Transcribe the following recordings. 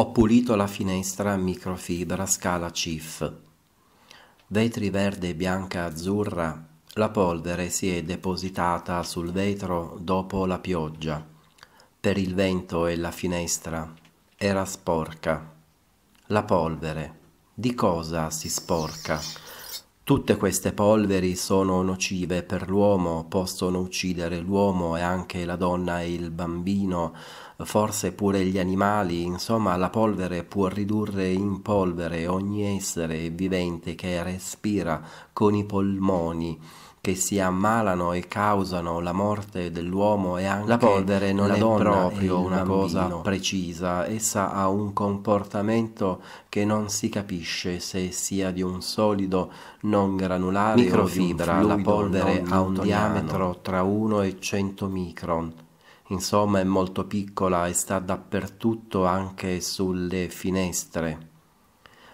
Ho pulito la finestra a microfibra scala CIF. Vetri verde bianca azzurra, la polvere si è depositata sul vetro dopo la pioggia. Per il vento e la finestra era sporca. La polvere. Di cosa si sporca? Tutte queste polveri sono nocive per l'uomo, possono uccidere l'uomo e anche la donna e il bambino, forse pure gli animali, insomma la polvere può ridurre in polvere ogni essere vivente che respira con i polmoni che si ammalano e causano la morte dell'uomo e anche la polvere non la è proprio una cosa precisa, essa ha un comportamento che non si capisce se sia di un solido non granulare microfibra, la polvere ha un diametro tra 1 e 100 micron. Insomma è molto piccola e sta dappertutto anche sulle finestre.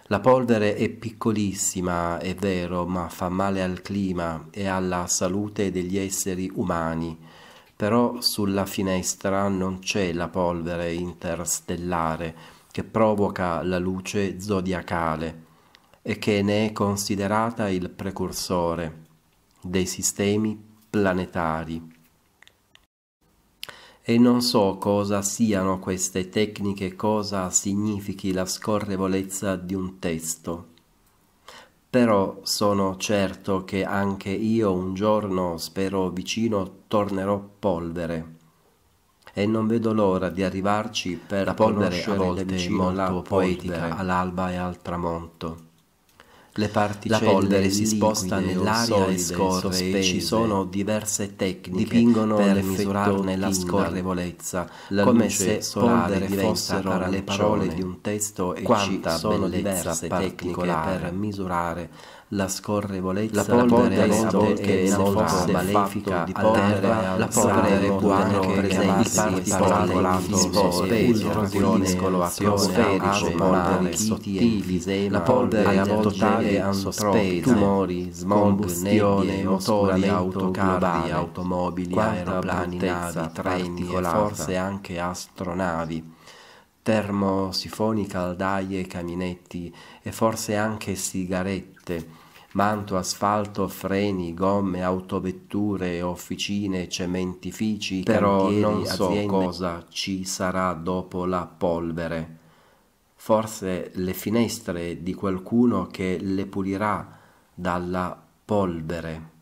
La polvere è piccolissima, è vero, ma fa male al clima e alla salute degli esseri umani. Però sulla finestra non c'è la polvere interstellare che provoca la luce zodiacale e che ne è considerata il precursore dei sistemi planetari e non so cosa siano queste tecniche, cosa significhi la scorrevolezza di un testo. Però sono certo che anche io un giorno, spero vicino, tornerò polvere. E non vedo l'ora di arrivarci per la polvere a volte molto poetica all'alba e al tramonto. Le particelle la polvere si sposta nell'aria e scorre sospese, e ci sono diverse tecniche dipingono per misurarne la scorrevolezza, la come se polvere fossero le parole di un testo e Quanta ci sono diverse tecniche per misurare la scorrevolezza la polvere che non fosse malefica di terra la polvere buona che presenti il parvolato speso discoloazione sferice polvere sottili la polvere a totale antropi tumori smombustione motori autocarri automobili aeroplani navi treni e forse anche astronavi termosifoni, caldaie, caminetti e forse anche sigarette, manto, asfalto, freni, gomme, autovetture, officine, cementifici, però cantieri, non so aziende. cosa ci sarà dopo la polvere. Forse le finestre di qualcuno che le pulirà dalla polvere.